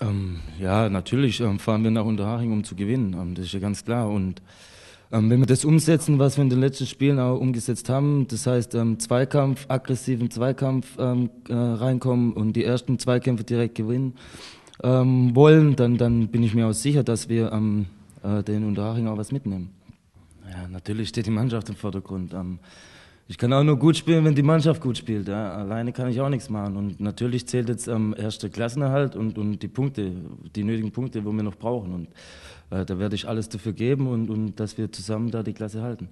Ähm, ja, natürlich ähm, fahren wir nach Unterhaching, um zu gewinnen. Ähm, das ist ja ganz klar. Und ähm, wenn wir das umsetzen, was wir in den letzten Spielen auch umgesetzt haben, das heißt ähm, Zweikampf, aggressiven Zweikampf ähm, äh, reinkommen und die ersten Zweikämpfe direkt gewinnen wollen, dann, dann bin ich mir auch sicher, dass wir äh, den Unterhaching auch was mitnehmen. Ja, natürlich steht die Mannschaft im Vordergrund. Ich kann auch nur gut spielen, wenn die Mannschaft gut spielt. Ja. Alleine kann ich auch nichts machen. Und natürlich zählt jetzt am ähm, ersten Klassenerhalt und, und die Punkte, die nötigen Punkte, wo wir noch brauchen. Und äh, da werde ich alles dafür geben und, und dass wir zusammen da die Klasse halten.